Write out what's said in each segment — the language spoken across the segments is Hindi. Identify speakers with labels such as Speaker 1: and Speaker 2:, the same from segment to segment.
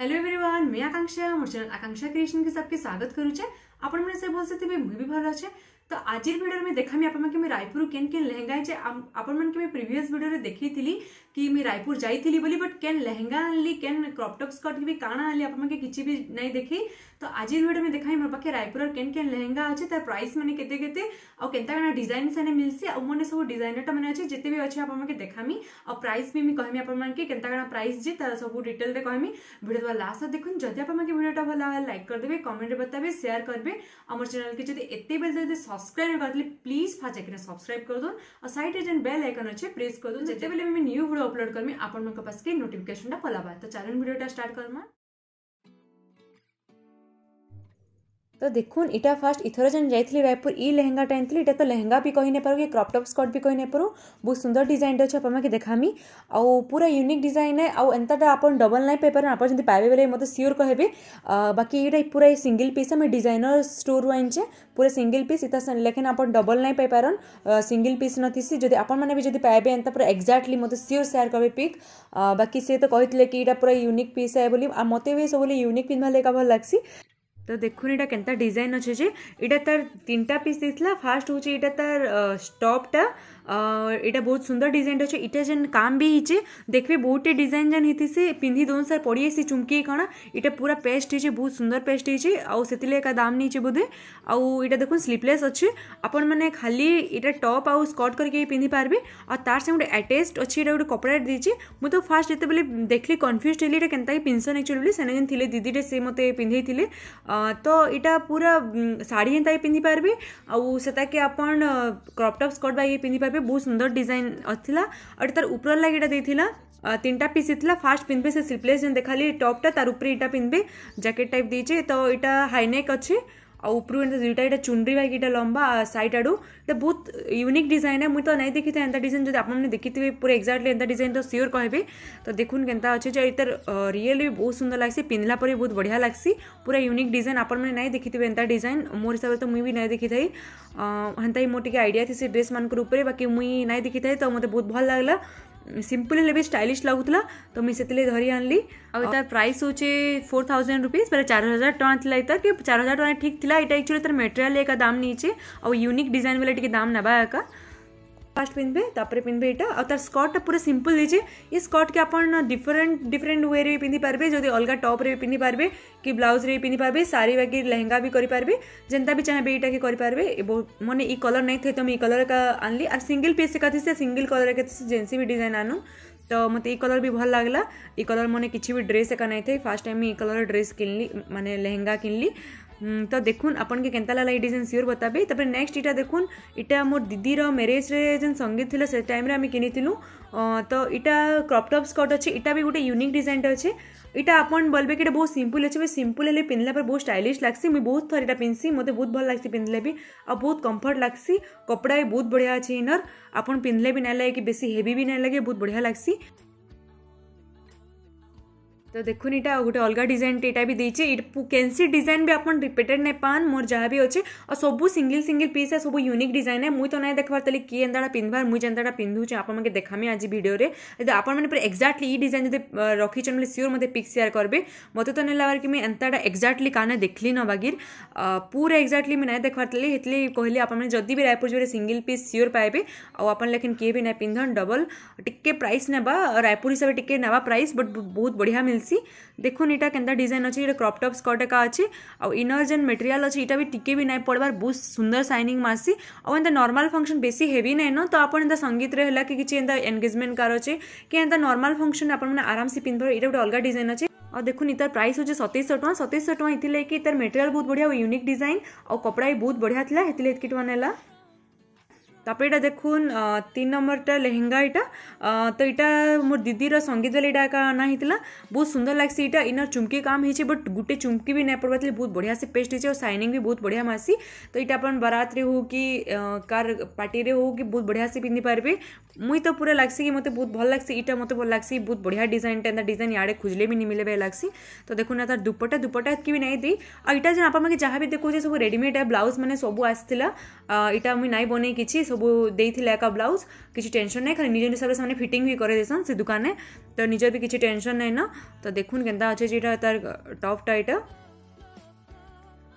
Speaker 1: हेलो एवरीवन मैं आकांक्षा मोर चैनल आकांक्षा क्रिएशन के सबके स्वागत करू आपण मने से बोल सकते भाई मुई भी भला छे तो आज भिडियो में देखामी आपके मैं रायपुर केन केन लहंगा है आपन के मैं प्रीवियस भिडियो देखी थी कि मैं रायपुर जाती बोली बट केन लहंगा आनली केन क्रपटप स्कर्ट भी कण आनली आपके किसी भी नहीं देखी तो आज भिडियो में देखा मोर पाखे रायपुर केन केन लहंगा अच्छे तार प्राइस मैंने के डिजाइन से मिलसी और मैंने तो सब डिजाइनरटा मैंने अच्छे जिते भी अच्छे आपके देखामी और प्राइस भी कहमी आपके प्राइस जी तरह सब डिटेल कहमी भिडियो द्वारा लास्ट देखु जब आपके भिडियो भाला लाइक करदे कमेंट बताबे सेयार करेंगे और मोर चैनल के जब एत बेल जो सब्सक्राइब नहीं करते प्लीज फास्ट जाकर सब्सक्राइब कर दो और साइड एंड बेल आइकन अच्छे प्रेस कर दो जिते बेले मुझे न्यू भिड अपलोड करमी आपण पास के नोटिफिकेसन तो चैनल भिडियो स्टार्ट करमा ତ ଦେଖୁନ୍ ଇଟା ଫାର୍ଷ୍ଟ ଇଥର ଯେନ୍ ଯାଇଥିଲି ରାୟପୁର ଇ ଲେହେଙ୍ଗାଟା ଆଣିଥିଲି ଇଟା ତ ଲେହେଙ୍ଗା ବି କହି ନାଇଁପାରୁ କି କ୍ରପ୍ ଟପ୍ ସ୍କଟ୍ ବି କହି ନାଇଁପାରୁ ବହୁତ ସୁନ୍ଦର ଡିଜାଇନ୍ଟେ ଅଛି ଆପଣମାନ୍କେ ଦେଖାମି ଆଉ ପୁରା ୟୁନିକ୍ ଡିଜାଇନ୍ ଏ ଆଉ ଏନ୍ତାଟା ଆପଣ ଡବଲ୍ ନାଇଁ ପାଇପାରନ୍ ଆପଣ ଯଦି ପାଇବେ ବେଲେ ମୋତେ ସିଓର୍ କହିବେ ବାକି ଇଟା ପୁରା ଏ ସିଙ୍ଗିଲ୍ ପିସ୍ ଆମେ ଡିଜାଇନର୍ ଷ୍ଟୋର୍ରୁ ଆଣିଛେ ପୁରା ସିଙ୍ଗିଲ୍ ପିସ୍ ଇଟା ଲେଖେନ୍ ଆପଣ ଡବଲ୍ ନାଇଁ ପାଇପାରନ୍ ସିଙ୍ଗିଲ୍ ପିସ୍ ନଥିସି ଯଦି ଆପଣମାନେ ବି ଯଦି ପାଇବେ ଏନ୍ତା ପୁରା ଏକ୍ଜାକ୍ଟଲି ମୋତେ ସିଓର୍ ସେୟାର୍ କରିବେ ପିକ୍ ବାକି ସେ ତ କହିଥିଲେ କି ଇଟା ପୁରା ୟୁନିକ୍ ପିସ୍ ଏ ବୋଲି ଆଉ ମୋତେ ବି ସବୁବେଳେ ୟୁନିକ୍ ପିନ୍ଧିବା ଲାଗି ଏକା ଭଲ୍ ଲାଗ୍ସି ତ ଦେଖୁନ୍ ଏଇଟା କେନ୍ତା ଡିଜାଇନ୍ ଅଛେ ଯେ ଏଇଟା ତାର୍ ତିନିଟା ପିସ୍ ଦେଇଥିଲା ଫାର୍ଷ୍ଟ ହେଉଛି ଏଇଟା ତାର୍ ଷ୍ଟପ୍ଟା ଏଇଟା ବହୁତ ସୁନ୍ଦର ଡିଜାଇନ୍ଟା ଅଛେ ଇଟା ଯେନ୍ କାମ୍ ବି ହେଇଛେ ଦେଖ୍ବେ ବହୁତଟେ ଡିଜାଇନ୍ ଯେନ୍ ହେଇଥିସି ପିନ୍ଧି ଦଉନ୍ ସାର୍ ପଡ଼ି ଆସି ଚୁମ୍କି କଣ ଏଇଟା ପୁରା ପେଷ୍ଟ ହେଇଛେ ବହୁତ ସୁନ୍ଦର ପେଷ୍ଟ ହେଇଛେ ଆଉ ସେଥିଲାଗି ଏକା ଦାମ୍ ନେଇଛି ବୋଧେ ଆଉ ଏଇଟା ଦେଖୁନ୍ ସ୍ଲିପଲେସ୍ ଅଛେ ଆପଣମାନେ ଖାଲି ଏଇଟା ଟପ୍ ଆଉ ସ୍କଟ୍ କରିକି ପିନ୍ଧି ପାରିବେ ଆଉ ତାର ସାଙ୍ଗେ ଗୋଟେ ଆଟାଚ୍ ଅଛି ଏଇଟା ଗୋଟେ କପଡ଼ା ଦେଇଛେ ମୁଁ ତ ଫାର୍ଷ୍ଟ ଯେତେବେଳେ ଦେଖିଲି କନଫ୍ୟୁଜ୍ ହେଲି ଏଇଟା କି ପିନ୍ଧସନ୍ ଆକ୍ଚୁଆଲି ବୋଲି ସେନେ ଯେନ୍ ଥିଲେ ଦିଦିଟେ ସେ ମୋତେ ପିନ୍ଧେଇଥିଲେ तो इटा पूरा साड़ी हेता ये पिंधि पारे आता कि आप क्रपटप स्कर्ट बा ये पिंधि पारे बहुत सुंदर डिजाइन अच्छा और तार ऊपर लगे ये तीन टा पीस ही फास्ट पिंधे से स्लीपलेस जन देखा टपटा तार उपरे ये पिंधे जैकेट टाइप दीचे तो यहाँ हाईनेक अच्छे ଆଉ ଉପରୁ ଏନ୍ତା ଦୁଇଟା ଏଇଟା ଚୁନରି ବାଇକ୍ ଏଇଟା ଲମ୍ବା ସାଇଟ୍ ଆଡ଼ୁ ଏଇଟା ବହୁତ ୟୁନିକ୍ ଡିଜାଇନ୍ ହେ ମୁଇଁ ତ ନାଇଁ ଦେଖିଥାଏ ଏନ୍ତା ଡିଜାଇନ୍ ଯଦି ଆପଣମାନେ ଦେଖିଥିବେ ପୁରା ଏକ୍ଜାକ୍ଟଲି ଏନ୍ତା ଡିଜାଇନ୍ ତ ସିଓର କହିବେ ତ ଦେଖୁନ୍ କେନ୍ତା ଅଛେ ଯେ ଏଇଟାର ରିଏଲ୍ ବି ବହୁତ ସୁନ୍ଦର ଲାଗ୍ସି ପିନ୍ଧିଲା ପରେ ବି ବହୁତ ବଢ଼ିଆ ଲାଗ୍ସି ପୁରା ୟୁନିକ୍ ଡିଜାଇନ୍ ଆପଣମାନେ ନାଇଁ ଦେଖିଥିବେ ଏନ୍ତା ଡିଜାଇନ୍ ମୋର ହିସାବରେ ତ ମୁଇଁ ବି ନାଇଁ ଦେଖିଥାଇ ହେନ୍ତା ହିଁ ମୋର ଟିକେ ଆଇଡ଼ିଆ ଥିସି ଡ୍ରେସ୍ମାନଙ୍କର ଉପରେ ବାକି ମୁଇଁ ନାଇଁ ଦେଖିଥାଏ ତ ମୋତେ ବହୁତ ଭଲ ଲାଗିଲା सिंपल हेले भी स्टाइलीश लगुला तो मुझे धरी आनली आई तार प्राइस हूँ फोर थाउजेंड रुपीज बार चार हजार टाँग था कि चार हजार टाँग ठीक थी ये एक्चुअली तर मेटेरियाल एक दाम नहीं है और यूनिक डिजाइन वाले दाम ना एका फास्ट पिंधे पिंधे यहाँ आ तर स्कर्टा पूरा सिंपल दीजिए ये स्कर्ट के आप डिफरेंट डिफरेंट वे भी पिंधि पारे जो अलग टप्रे भी पिंधि पारे कि ब्लाउज भी पिंधि पारे शाढ़ी बागि लहंगा भी करेंगे जेनता भी चाहिए यहाँ करेंगे मन ये कलर नहीं थे तो मैं कलर का आनली आर सिंगल पीस का थी सिंगल कलर के जेन्स भी डिजाइन आनु तो मत ये कलर भी भल लगला ये कलर मैंने किसी भी ड्रेस एक नहीं थे फास्ट टाइम मुझे ये कलर ड्रेस किनली मैंने लहंगा किनली ତ ଦେଖୁନ୍ ଆପଣକେ କେନ୍ତା ଲାଗଲା ଇ ଡିଜାଇନ୍ ସିଓର୍ ବତାବେ ତାପରେ ନେକ୍ସଟ ଇଟା ଦେଖୁନ୍ ଇଟା ମୋର୍ ଦିଦିର ମ୍ୟାରେଜ୍ରେ ଯେନ୍ ସଙ୍ଗୀତ ଥିଲା ସେ ଟାଇମ୍ରେ ଆମେ କିଣିଥିଲୁ ତ ଇଟା କ୍ରପ୍ଟପ୍ ସ୍କଟ୍ ଅଛେ ଇଟା ବି ଗୋଟେ ୟୁନିକ୍ ଡିଜାଇନ୍ଟେ ଅଛେ ଇଟା ଆପଣ ବଲ୍ବେ କି ଏଇଟା ବହୁତ ସିମ୍ପଲ୍ ଅଛି ସିମ୍ପଲ୍ ହେଲେ ପିନ୍ଧିଲା ପରେ ବହୁତ ଷ୍ଟାଇଲିଶ୍ ଲାଗ୍ସି ମୁଇଁ ବହୁତ ଥର ଏଇଟା ପିନ୍ଧସି ମୋତେ ବହୁତ ଭଲ ଲାଗ୍ସି ପିନ୍ଧିଲେ ବି ଆଉ ବହୁତ କମ୍ଫର୍ଟ ଲାଗ୍ସି କପଡ଼ା ବି ବହୁତ ବଢ଼ିଆ ଅଛି ଇନର୍ ଆପଣ ପିନ୍ଧିଲେ ବି ନାଇଁ ଲାଗେ କି ବେଶୀ ହେଭି ବି ନାଇଁ ଲାଗେ ବହୁତ ବଢ଼ିଆ ଲାଗ୍ସି तो देखुन यहाँ गोटे अलग डिजाइन टेटा भी देचे कैंसी डिजाइन भी आप रिपीटेड नहीं पान मोर जहाँ भी अच्छे और सब सिंगल सिंगल पीस है सब यूनिक डिजाइन है मुझे तो नहीं देखबार तेल किए एंता पिंधबार मुझे एंता पिंधुचे आप देखामी आज भिडियो जब आप एक्जाक्टली ये डिजाइन जब रखी बोले सियोर मतलब पिक्स सेयार करेंगे मत तो नहीं लगे कि मुझे एंता एक्जाक्टली कान देखली न बागिर पूरा एक्जाक्टली मुझे ना देखबार तेल इतनी कहली आप भी रायपुर जो सिंगल पीस सियोर पाए आपन लेकिन किए भी ना पिंधन डबल टिके प्राइस ना रायपुर हिसाब से टी ना प्राइस बट बहुत बढ़िया मिल मिलसी देखुन यहाँ के डिजाइन अच्छे ये क्रप स्कर्ट एक अच्छे आउ इनर जेन मेटेरियाल अच्छे यहाँ भी टी भी ना पड़वार बहुत सुंदर सैनिंग मारसी आउ एंता नर्माल फंक्शन बेस हेवी ना न तो आप संगीत है कि किसी एनगेजमेंट कार अच्छे कि नर्माल फंक्शन आप आराम से पिंधर ये गोटे अलग डिजाइन अच्छे और देखो इतार प्राइस हूँ सतैश टाँग सतैश टाँग इतने इतार मेटेरियाल बहुत बढ़िया यूनिक डिजाइन और कपड़ा भी बहुत बढ़िया था हेतिले इतकी टाँग नेला तप ये देख तीन नंबर टा लेहंगा यहाँ तो यहाँ मोर दीदी संगीत नहीं बहुत सुंदर लगे यहाँ इनर चुमकी काम हो बट गोटे चुमकी भी नहीं पड़वा थी बहुत बढ़िया से पेस्ट हो सैनिंग भी बहुत बढ़िया मसी तो यहाँ अपन बारात हो कि कार पार्टी हो कि बहुत बढ़िया से पिंधि पारे मुई तो पूरा लग्स कि मतलब बहुत भल लग्स यहाँ मतलब भल लग्स बहुत बढ़िया डिजाइन टाइम डिजाइन इे खुजले भी नहीं मिले बे लग्स तो देखना ना दुपटा दुपटा कि भी नहीं दी आईटा जो आप जहाँ भी देखो सब रेडमेड ब्लाउज मैंने सब आसाला यहाँ मुझे नहीं बनई किसी ସବୁ ଦେଇଥିଲା ଏକା ବ୍ଲାଉଜ୍ କିଛି ଟେନସନ୍ ନାହିଁ ଖାଲି ନିଜ ହିସାବରେ ସେମାନେ ଫିଟିଂ ବି କରେଇଦେସନ୍ ସେ ଦୋକାନରେ ତ ନିଜର ବି କିଛି ଟେନସନ୍ ନାଇଁନ ତ ଦେଖୁନ୍ କେନ୍ତା ଅଛେ ଯେ ଇଟା ତାର୍ ଟପ୍ଟା ଇଟା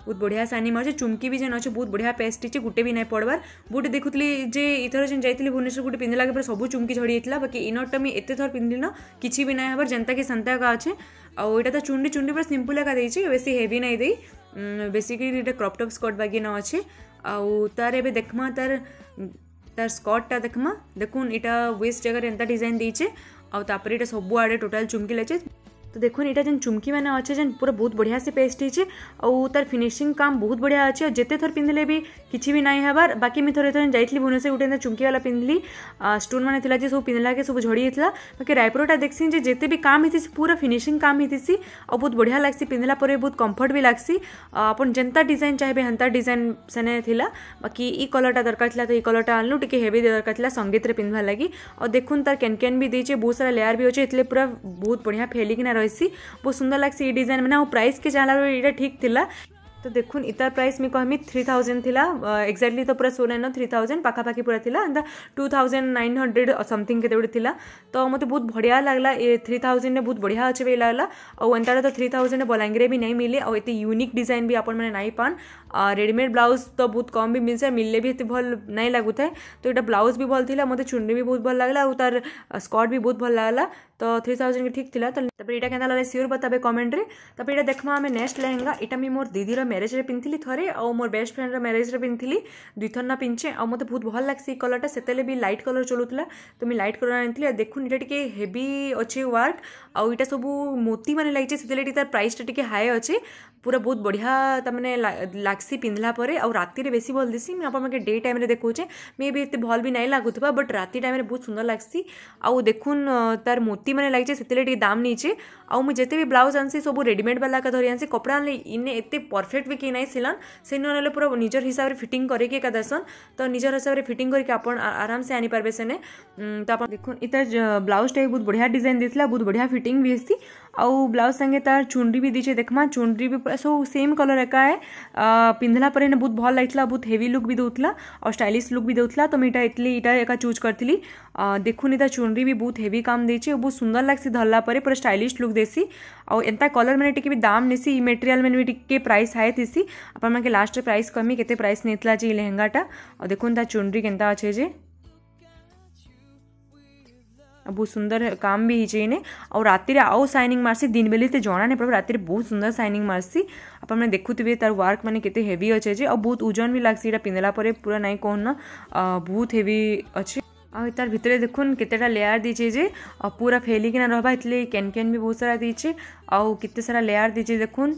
Speaker 1: ବହୁତ ବଢ଼ିଆ ସାନି ମାରୁଛେ ଚୁମକି ବି ଯେନ୍ ଅଛେ ବହୁତ ବଢ଼ିଆ ପେଷ୍ଟ ହେଇଛେ ଗୁଟେ ବି ନାଇଁ ପଡ଼ବାର ଗୋଟେ ଦେଖୁଥିଲି ଯେ ଏଥର ଯେନ୍ ଯାଇଥିଲି ଭୁବନେଶ୍ୱର ଗୋଟେ ପିନ୍ଧିଲାକେ ପରେ ସବୁ ଚୁମକି ଝଡ଼ି ଯାଇଥିଲା ବାକି ଇନର୍ଟା ମୁଇଁ ଏତେ ଥର ପିନ୍ଧିଲି ନା କିଛି ବି ନାଇଁ ହେବାର ଯେନ୍ତାକି ସେନ୍ତା ଏକା ଅଛେ ଆଉ ଏଇଟା ତ ଚୁଣ୍ଡି ଚୁଣ୍ଡି ପୁରା ସିମ୍ପଲ୍ ଏକା ଦେଇଛି ବେଶୀ ହେଭି ନାଇଁ ଦେଇ ବେସିକଲି ଏଇଟା କ୍ରପଟପ୍ ସ୍କଟ୍ ବାଗିନ ଅଛେ ଆଉ ତାର ଏବେ ଦେଖ୍ମା ତାର তার স্কটটা দেখমা দেখুন এটা ওয়েস্ট জায়গার এন্তা ডিজাইন দিয়েছে ଆଉ ତାପରେ ଏଇଟା ସବୁଆଡ଼େ ଟୋଟାଲ୍ ଚୁମକି ଲାଗିଛି तो देखो ये जेन चुमकी मैंने अच्छे जेन पूरा बहुत बढ़िया से पेस्ट हो आउ तार फिनिशिंग काम बहुत बढ़िया अच्छे और जिते थर पिंधे भी किसी भी नहीं हबार बाकी मुझे थोड़े एथर जाइली भुवनेश्वर गोटे चुमकी वाला पिंधली स्टोन मैंने थी सब पिंधला के सब झड़ी जाता बाकी रायपुरटा देखसी जे जिते भी काम होती पूरा फिनिशिंग काम होती और बहुत बढ़िया लग्सी पिंधला पर बहुत कम्फर्ट भी लग्सी आपन जेनता डिजाइन चाहिए हेन्ता डिजाइन सेने बाकी इ कलरटा दरकार था तो ये कलरटा आनलु टी हेवी दरकार था संगीत रे पिंधवा लगी और देखून तार कैन कैन भी देचे बहुत सारा लेयर भी अच्छे इतने पूरा बहुत बढ़िया फैलिकिना रही रहीसि बहुत सुंदर लगसी ये डिजाइन मैंने प्राइस के जाना ये ठीक थी तो देखुन इतार प्राइस मैं कहमी थ्री थाउजेंड थी एक्जाक्टली तो पूरा सोन थ्री थाउजेंड पाखापाखी पूरा थी एंता two thousand nine hundred something के थिला। तो मत बहुत बढ़िया लगला ए थ्री थाउजेंड बहुत बढ़िया अच्छे भी लगला और एंटार तो थ्री थाउजेंड बलांगीर भी नहीं मिले और ये यूनिक डिजाइन भी आपने नहीं पान रेडमेड ब्लाउज तो बहुत कम भी मिलता मिले तो भी भल नहीं लगुता है तो यहाँ ब्लाउज भी भल्ला मतलब चुंडी भी बहुत भल लगला और तार स्कर्ट भी बहुत भल लगला ତ ଥ୍ରୀ ଥାଉଜେଣ୍ଡ ଠିକ୍ ଥିଲା ତ ତାପରେ ଏଇଟା କେନ୍ତା ଲାଗେ ସିଓର ବତାବେ କମେଣ୍ଟରେ ତାପରେ ଏଇଟା ଦେଖ୍ମା ଆମେ ନେକ୍ସଟ ଲେହେଙ୍ଗା ଏଇଟା ମୁଇଁ ମୋର ଦିଦିର ମ୍ୟାରେଜରେ ପିନ୍ଧିଥିଲି ଥରେ ଆଉ ମୋର ବେଷ୍ଟ ଫ୍ରେଣ୍ଡର ମ୍ୟାରେଜରେ ପିନ୍ଧିଥିଲି ଦୁଇଥର ନା ପିନ୍ଧେ ଆଉ ମୋତେ ବହୁତ ଭଲ ଲାଗ୍ସି ଏଇ କଲର୍ଟା ସେତେବେଳେ ବି ଲାଇଟ୍ କଲର୍ ଚଲୁଥିଲା ତ ମୁଇଁ ଲାଇଟ୍ କଲର୍ ଆଣିଥିଲି ଆଉ ଦେଖୁନ୍ ଏଇଟା ଟିକେ ହେଭି ଅଛି ୱାର୍କ ଆଉ ଏଇଟା ସବୁ ମୋତି ମାନେ ଲାଗିଛି ସେଥିଲାଗି ଟିକେ ତାର ପ୍ରାଇସ୍ଟା ଟିକେ ହାଏ ଅଛି ପୁରା ବହୁତ ବଢ଼ିଆ ତାମାନେ ଲାଗ୍ସି ପିନ୍ଧିଲା ପରେ ଆଉ ରାତିରେ ବେଶୀ ଭଲ ଦିଶି ମୁଁ ଆପଣମାନେ ଡେ ଟାଇମ୍ରେ ଦେଖାଉଛେ ମେ ବି ଏତେ ଭଲ ବି ନାଇଁ ଲାଗୁଥିବା ବଟ୍ ରାତି ଟାଇମ୍ରେ ବହୁତ ସୁନ୍ଦର ଲାଗ୍ସି ଆଉ ଦେଖୁନ୍ ତାର ମୋତି कुर्ती मैंने लगे से दाम नहींचे आउ मुझे जिते भी ब्लाउज आनसी सब रेडमेड बाला का धरी आनसी कपड़ा आने इन्हें एत परफेक्ट भी कि नहीं सिलन से ना पूरा निजर हिसाब से फिट करके एक तो निजर हिसाब से फिट करके आराम से आनी पारे सेने तो आप देख इतना ब्लाउज टाइप बहुत बढ़िया डिजाइन देता बहुत बढ़िया फिट भी इसी आउ ब्लाउज सागे तार चुनरी भी दीचे देखमा चुनरी भी पूरा सब सेम कलर एका है पिंधला पर बहुत भल लगी बहुत हेवी लुक भी दूसरा और स्टाइलिश लुक भी दूसरा तो मैं इटा एक चूज करी देखुनी तार चुनरी भी बहुत हेवी काम दे बहुत सुंदर लगसी धरला पर पूरा स्टाइलीश लुक देसी आउ एंता कलर मैंने टी दाम नेसी ये मेटेरियाल मैंने भी टी प्राइस हाई थीसी आपन लास्ट प्राइस कमी के प्राइस नहीं था लेहंगाटा और देखो ता चुनरी के अच्छे जे बहुत सुंदर काम भी होने और आउ आउ सैनिंग मारसी दिन बेली तो जाना नहीं पर रात बहुत सुंदर सैनिंग मारसी आप मैंने देखु थे तार वर्क मैंने केवी अच्छे और बहुत ओजन भी लगसी पिंधला पूरा नहीं कहना बहुत हेवी अच्छे आउ तार देखुन देख के लेयार दे पूरा फैलिकिना रहा इतने केन केन भी बहुत सारा दे के सारा लेयार दे देखन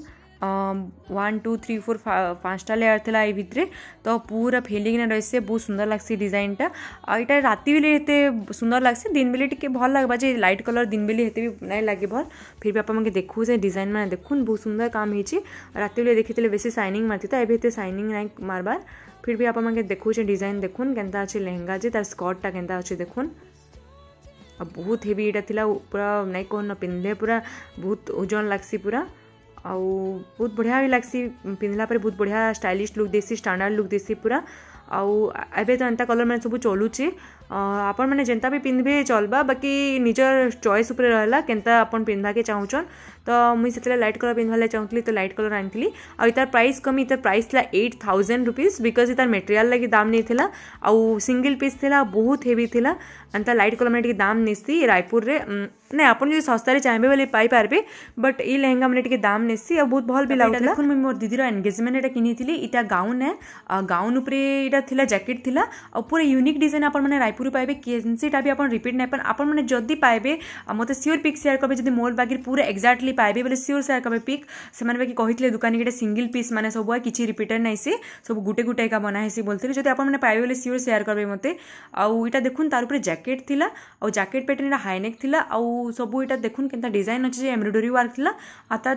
Speaker 1: वन टू थ्री फोर पाँचटा लेयार था ये भितर तो पूरा फैलिकिना रही से बहुत सुंदर लग्सी डिजाइनटा आईटा रात बेले ये सुंदर लग्स दिन बेले टे भल लगवा जे लाइट कलर दिन बेले ये भी नहीं लगे भल फिर भी आप देखू से डिजाइन मैंने देखु बहुत सुंदर काम हो रात बेले देखी थे बेस सैनिंग मारती तो ये सैनिंग नहीं मारबार ফির ভি আপনাদের দেখুছে ডিজাইন দেখুন কেনতা আছে লেহেঙ্গা যে তার স্কটটা কেনতা আছে দেখুন ଆଉ ବହୁତ ହେଭି ଏଇଟା ଥିଲା ପୁରା ନାଇଁ କହନ ପିନ୍ଧିଲେ ପୁରା ବହୁତ ଓଜନ ଲାଗ୍ସି ପୁରା ଆଉ ବହୁତ ବଢ଼ିଆ ବି ଲାଗ୍ସି ପିନ୍ଧିଲା ପରେ ବହୁତ ବଢ଼ିଆ ଷ୍ଟାଇଲିଶ ଲୁକ୍ ଦେସି ଷ୍ଟାଣ୍ଡାର୍ଡ଼ ଲୁକ୍ ଦେସି ପୁରା ଆଉ ଏବେ ତ ଏନ୍ତା କଲର୍ମାନେ ସବୁ ଚଲୁଛି ଆପଣମାନେ ଯେନ୍ତା ବି ପିନ୍ଧିବେ ଚଲ୍ବା ବାକି ନିଜର ଚଏସ୍ ଉପରେ ରହିଲା କେନ୍ତା ଆପଣ ପିନ୍ଧବାକେ ଚାହୁଁଛନ୍ ତ ମୁଇଁ ସେଥିରେ ଲାଇଟ୍ କଲର୍ ପିନ୍ଧିବାର୍ ଲାଗି ଚାହୁଁଥିଲି ତ ଲାଇଟ୍ କଲର୍ ଆଣିଥିଲି ଆଉ ଇତାର ପ୍ରାଇସ୍ କମି ଇତାର ପ୍ରାଇସ୍ ଥିଲା ଏଇଟ୍ ଥାଉଜେଣ୍ଡ ରୁପିଜ୍ ବିକଜ୍ ଇତାର ମେଟେରିଆଲ୍ ଲାଗି ଦାମ୍ ନେଇଥିଲା ଆଉ ସିଙ୍ଗିଲ୍ ପିସ୍ ଥିଲା ବହୁତ ହେଭି ଥିଲା ଏନ୍ତା ଲାଇଟ୍ କଲର୍ ମାନେ ଟିକେ ଦାମ୍ ନେସି ରାୟପୁରରେ ନାଇଁ ଆପଣ ଯଦି ଶସ୍ତାରେ ଚାହିଁବେ ବୋଲେ ପାଇପାରିବେ ବଟ୍ ଇ ଲେହେଙ୍ଗା ମାନେ ଟିକେ ଦାମ୍ ନେସି ଆଉ ବହୁତ ଭଲ ବି ଲାଗୁଥିଲା ଦେଖୁନ୍ ମୁଇଁ ମୋର ଦିଦିର ଏନ୍ଗେଜମେଣ୍ଟ ଏଇଟା କିଣିଥିଲି ଇଟା ଗାଉନ୍ ହେ ଗାଉନ୍ ଉପରେ ଏଇଟା ଥିଲା ଜ୍ୟାକେଟ୍ ଥିଲା ଆଉ ପୁରା ୟୁନିକ୍ ଡିଜାଇନ୍ ଆପଣମାନେ ରାୟପୁର आगुरी किए सेटा भी आप रिपीट ना आप मैंने जब पाए मत सियोर पिक सेयार करेंगे जब मोर बाकी पूरा एक्जाक्टली पाए बोले सियोर सेयार करेंगे पिक से बाकी कहते दुकानी कि सिंगल पिस मैंने सब किसी रिपिटेड ना से सब गोटे गोटे का है बोलते जब आपने पाए बोले सियोर सेयार करेंगे मत आईटा देखु तार जैकेट थी आउ जैकेट पैटर्न हाइनेक थी आउ सब यहाँ देखूँ के डिजाइन अच्छे जे एम्ब्रोडरी वर्क थी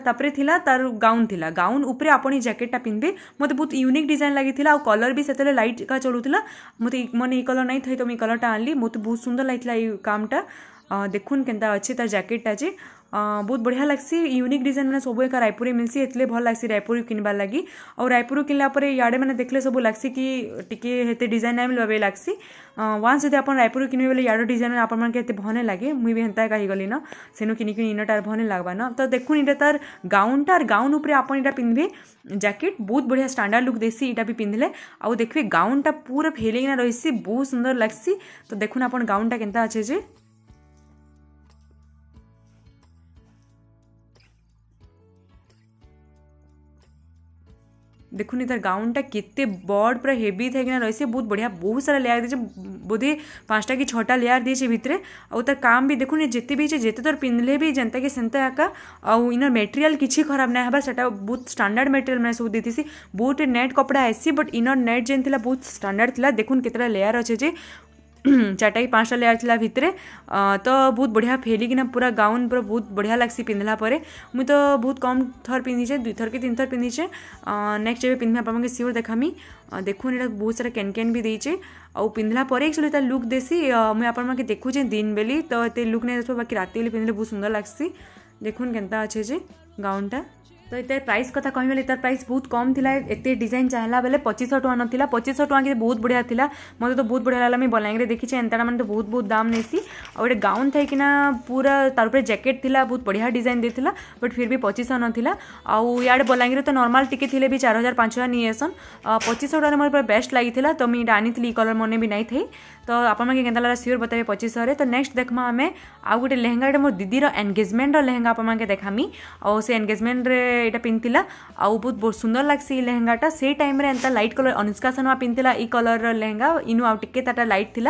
Speaker 1: तापर तार गाउन थी गाउन उपर आप जैकेटा पिंधे मत बहुत यूनिक डिजाइन लगी आउ कलर भी से लाइट का चलूला मत मन ये कलर नहीं थे तो मैं कलर गलट आण ली मग तू बहुत सुंदर ऐकला कामटा देखुन के अच्छे तार जैकेटा जे बहुत बढ़िया लगसी यूनिक डिजाइन मैंने सब एक रायपुर मिलसी एत भल लगसी रायपुर किनबार लगी और रायपुर किनलापर याडे मैंने देखले सब लगसी कि टीके डिजाइन ना मिले लगसी वन्स जब आप रायपुर किनबे बोले यार डिजाइन आपत भल लगे मुझे भी एंता कहीगली न से किनटार भल नहीं लगवा न तो देखुन ये तार गाउनटा और गाउन आपड़ा पिंधे जैकेट बहुत बढ़िया स्टाडार्ड लुक देसी यहाँ भी पिंधे आउ देखिए गाउनटा पूरा फेलेना रहीसी बहुत सुंदर लगसी तो देखना आप गाउनटा के अच्छे देखो गाउन टा के बड़ पूरा हेवी थे कि रही से बहुत बढ़िया बहुत सारा लेयार दीजिए बोधे पाँचटा कि छटा लेयार दीजिए भितर आउ तर काम भी देखो जिते भी जिते तर तो पिंधले भी जनता कि सेन्ता एका आनर मेटेरियाल कि खराब ना हाँ सेटा बहुत स्टाणार्ड मेटेरियल मैंने सब देसी बहुत नेट कपड़ा आसी बट इनर नेट जेन बहुत स्टाणार्ड था देखो कतटा लेयार अच्छे चार्टा कि पाँचटा लेयार थी भितर तो बहुत बढ़िया फेलिकिना पूरा गाउन पूरा बहुत बढ़िया लगसी पिंधला पर मुझ तो बहुत कम थर पिंधि दुई थर कि तीन थर पिंधीचे नेक्स्ट जब पिंधे आपके सियोर देखामी देखून यहाँ बहुत सारा कैन कैन भी देचे आउ पिंधला पर एक्चुअली तर लुक देसी मुझे आप मैं देखुचे दिन बेली तो ये लुक नहीं देखो बाकी रात पिंधे बहुत सुंदर लगसी देखुन के अच्छे गाउनटा तो ये प्राइस कथा कह तार प्राइस बहुत कम था एत डिजाइन चाहला बेले पचीस टाँह ना पचीस टाँह कि बहुत बढ़िया था मतलब तो बहुत बढ़िया लगे बलांगीर देखी एंता मैंने तो बहुत बहुत दाम नहीं आउ गए गाउन थे कि पूरा तार जैकेट थी बहुत बढ़िया डिजाइन देता बट फिर भी पचीस नाला आउ इे बलांगीर तो नर्माल टिके थे भी चार हजार पाँच हजार नहींसन पचीस टाँह मैं पूरा बेस्ट लगी तो मुझे ये आनी कलर मन भी नहीं थी तो आपके लगे सियोर बताए पचीस तो नेक्स्ट देखा आम आउ गए लेहंगा मोर दीदी एनगेजमेंट रेहंगा आपके देखामी और एनगेजमेंट रे ये पिंधा आउ बहुत बहुत सुंदर लगसी लेहंगाटा से टाइम एंता लाइट कलर अनुष्का शर्मा पिंधा ये कलर लेहंगा इनू आउ टे लाइट थी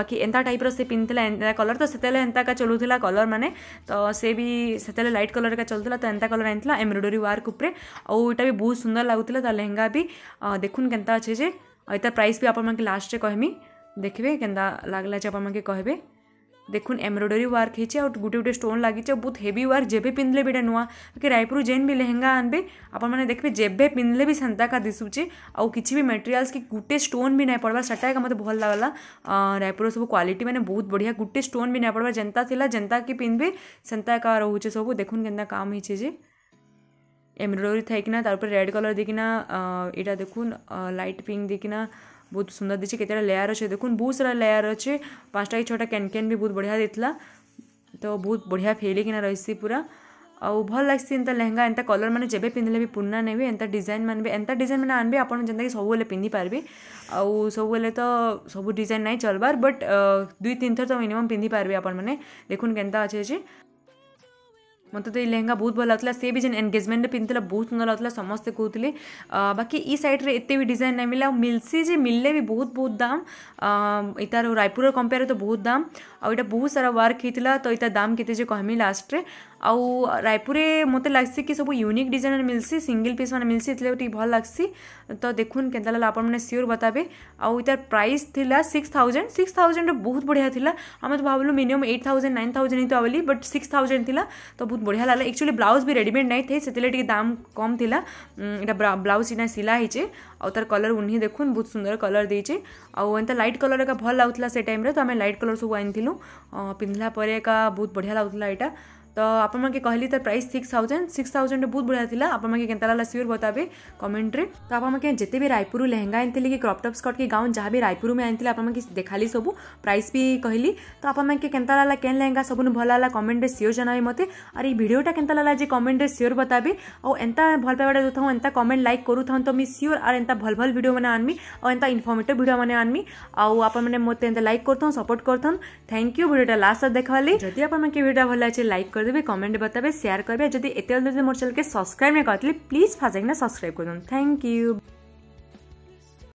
Speaker 1: बाकी एंता टाइप से रिंधा तो कलर तो से सेका चलूला कलर मैंने तो सी भी से लाइट कलर का चलूला तो एंता कलर आनी एम्ब्रोडोरी वार्क उपटा भी बहुत सुंदर लगुला तो लेहंगा भी देखुन के अच्छे ये प्राइस भी आप लास्ट कहमी देखिए के लगला जे आप कहे দেখুন এমব্রয়ডারি ওয়ার্ক হয়েছে আর গোটে গোটে স্টোন লাগিছে বহুত হেভি ওয়ার্ক যেবে পিঁধিলে ବି ଏଇଟା ନୂଆ ବାକି ରାୟପୁର ଯେନ୍ ବି ଲେହେଙ୍ଗା ଆଣିବେ ଆପଣମାନେ ଦେଖିବେ ଯେବେ ପିନ୍ଧିଲେ ବି ସେନ୍ତା ଏକା ଦିଶୁଛି ଆଉ କିଛି ବି ମେଟେରିଆଲ୍ସ କି ଗୋଟେ ଷ୍ଟୋନ୍ ବି ନାଇଁ ପଡ଼ବା ସେଟା ଏକା ମୋତେ ଭଲ ଲାଗ୍ଲା ରାୟପୁରର ସବୁ କ୍ୱାଲିଟି ମାନେ ବହୁତ ବଢ଼ିଆ ଗୋଟେ ଷ୍ଟୋନ୍ ବି ନାଇଁ ପଡ଼ବା ଯେନ୍ତା ଥିଲା ଯେନ୍ତା କି ପିନ୍ଧିବେ ସେନ୍ତା ଏକା ରହୁଛେ ସବୁ ଦେଖୁନ୍ କେନ୍ତା କାମ ହେଇଛେ ଯେ ଏମ୍ବ୍ରଏଡରୀ ଥାଇକିନା ତାପରେ ରେଡ୍ କଲର୍ ଦେଇକିନା ଏଇଟା ଦେଖୁନ୍ ଲାଇଟ୍ ପିଙ୍କ୍ ଦେଇକିନା ବହୁତ ସୁନ୍ଦର ଦେଇଛି କେତେଟା ଲେୟାର ଅଛି ଦେଖୁନ୍ ବହୁତ ସାରା ଲେୟାର ଅଛି ପାଞ୍ଚଟା କି ଛଅଟା କ୍ୟାନ୍ କ୍ୟାନ୍ ବି ବହୁତ ବଢ଼ିଆ ଦେଇଥିଲା ତ ବହୁତ ବଢ଼ିଆ ଫେଲିକିନା ରହିସି ପୁରା ଆଉ ଭଲ୍ ଲାଗ୍ସି ଏନ୍ତା ଲେହେଙ୍ଗା ଏନ୍ତା କଲର୍ ମାନେ ଯେବେ ପିନ୍ଧିଲେ ବି ପୁରୁଣା ନେବେ ଏନ୍ତା ଡିଜାଇନ୍ ମାନେ ବି ଏନ୍ତା ଡିଜାଇନ୍ ମାନେ ଆଣିବେ ଆପଣ ଯେନ୍ତାକି ସବୁବେଳେ ପିନ୍ଧିପାରିବେ ଆଉ ସବୁବେଳେ ତ ସବୁ ଡିଜାଇନ୍ ନାଇଁ ଚଲ୍ବାର୍ ବଟ୍ ଦୁଇ ତିନି ଥର ତ ମିନିମମ୍ ପିନ୍ଧିପାରିବେ ଆପଣମାନେ ଦେଖୁନ୍ କେନ୍ତା ଅଛେ ଯେ মতো তো এই লেহেঙ্গা বহুত ভাল লাগুলা সে বি যেন এনগেজমেন্টে পিঁধিলা বহুত সুন্দর লাগুলা সমস্তে কুলে বাকি ই সাইড্রে এত বি ডিজাইন না মিলে মিলসি যে মিললে বি বহুত বহুত দাম ইতার রায়পুরের কম্পেয়ার তো বহুত দাম আইটা বহুত সারা ওয়ার্ক হয়েছিল তো এটা দাম কেতে যে কহমি লাস্টরে आउ रायपुर मत लगे कि सब यूनिक डिजाइनर मिलसी सिंगल पीस मैंने मिलसी इतने भल लगसी तो देखुन के आप सियोर बताबे आउ इतार प्राइस थिला सिक्स थाउजेंड सिक्स थाउजेंड बहुत बढ़िया थिला आम तो भावल minimum eight thousand nine thousand होता तो बट सिक्स थाउजेंड थी तो बहुत बढ़िया लगे एक्चुअली ब्लाउज भी रेडमेड नहीं थे से दाम कम था ब्लाउज सिला सिलाई आउ तार कलर उन्हीं देखुन बहुत सुंदर कलर देचे आउंता लाइट कलर एक भल लगुला से टाइम तो आम लाइट कलर सब आनी पिंधला पर बहुत बढ़िया लगुला यहाँ तो आपके मैं कहली तर price six thousand six thousand बहुत बढ़िया था आप कैंता लगा सियोर बताबे कमेंट्रे तो आपके जिते भी रायपुर लहंगा आनी कि क्रपटप स्कट कि गाउन जहाँ भी रायपुर में आनी आप देखाली सब प्राइस भी कहली तो आपके मैं कैंता लगा कैन लहंगा सबुन भल लगा कमेंट्रे सियोर जनाबे मत आर भिडियोटा कैंता लगा जी कमेंट्रे सियोर बताबे और एंता भल पाइबा जो था एंता कमेंट लाइक करू था तो मैं सियोर आर एंता भल भल भिड मैंने आनमी और एंता इनफर्मेटिव भिड मैंने आनमी आउ आप मत लाइक करथन सपोर्ट करथन थैंक यू भिडियोटा लास्ट देखाली जब आप भिडियो भल लगे लाइक कर দেবে কমেন্টে বতাবে সেয়ার করবে যদি এতে অলরেডি মোট চ্যানেলকে সবসক্রাইব না করলে প্লিজ ফাঁসাইকিনা সবসক্রাইব করুন থ্যাংক ইউ